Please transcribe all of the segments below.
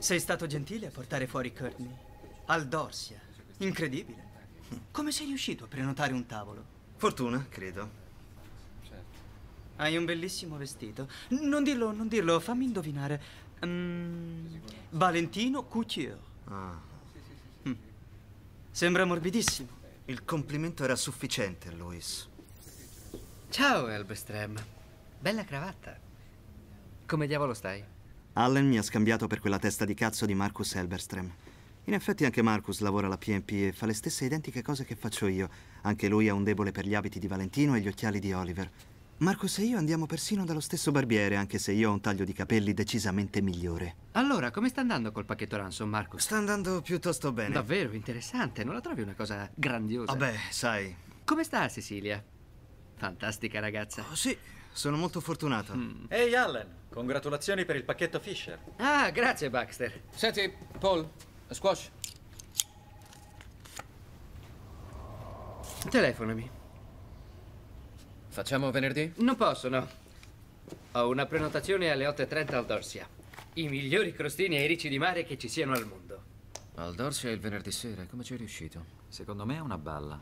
Sei stato gentile a portare fuori Courtney. Al Dorsia. Incredibile. Come sei riuscito a prenotare un tavolo? Fortuna, credo. Hai un bellissimo vestito. Non dirlo, non dirlo, fammi indovinare. Mm, Valentino Couture. Ah. Mm. Sembra morbidissimo. Il complimento era sufficiente a Ciao, Elbestrem. Bella cravatta. Come diavolo stai? Allen mi ha scambiato per quella testa di cazzo di Marcus Elberström. In effetti anche Marcus lavora alla PMP e fa le stesse identiche cose che faccio io. Anche lui ha un debole per gli abiti di Valentino e gli occhiali di Oliver. Marcus e io andiamo persino dallo stesso barbiere, anche se io ho un taglio di capelli decisamente migliore. Allora, come sta andando col pacchetto ransom, Marcus? Sta andando piuttosto bene. Davvero interessante, non la trovi una cosa grandiosa? Vabbè, sai. Come sta Cecilia? Fantastica ragazza. Oh, sì, sono molto fortunato. Mm. Ehi hey, Allen, congratulazioni per il pacchetto Fisher. Ah, grazie Baxter. Senti, Paul, squash. Telefonami. Facciamo venerdì? Non posso, no. Ho una prenotazione alle 8.30 al Dorsia. I migliori crostini e ricci di mare che ci siano al mondo. Al Dorsia il venerdì sera, come ci è riuscito? Secondo me è una balla.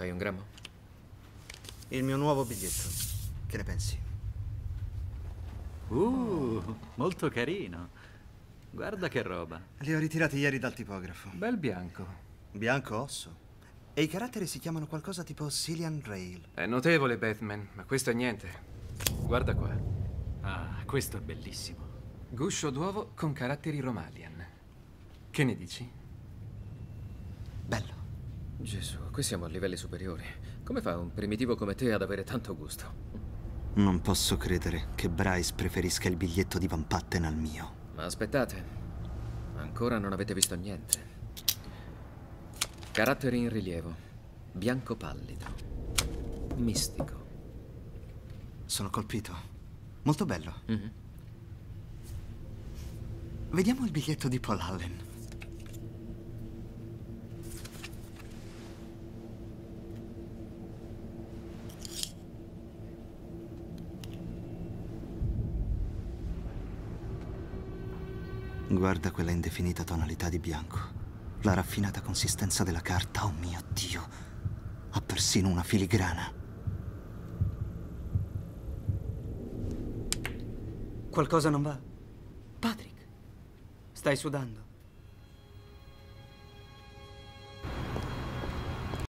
fai un grammo? Il mio nuovo biglietto. Che ne pensi? Uh, molto carino. Guarda che roba. Li ho ritirati ieri dal tipografo. Bel bianco. Bianco osso. E i caratteri si chiamano qualcosa tipo Cillian Rail. È notevole, Batman, ma questo è niente. Guarda qua. Ah, questo è bellissimo. Guscio d'uovo con caratteri romalian. Che ne dici? Gesù, qui siamo a livelli superiori. Come fa un primitivo come te ad avere tanto gusto? Non posso credere che Bryce preferisca il biglietto di Van Patten al mio. Ma aspettate, ancora non avete visto niente. Caratteri in rilievo, bianco pallido, mistico. Sono colpito. Molto bello. Mm -hmm. Vediamo il biglietto di Paul Allen. Guarda quella indefinita tonalità di bianco. La raffinata consistenza della carta, oh mio Dio. Ha persino una filigrana. Qualcosa non va? Patrick, stai sudando.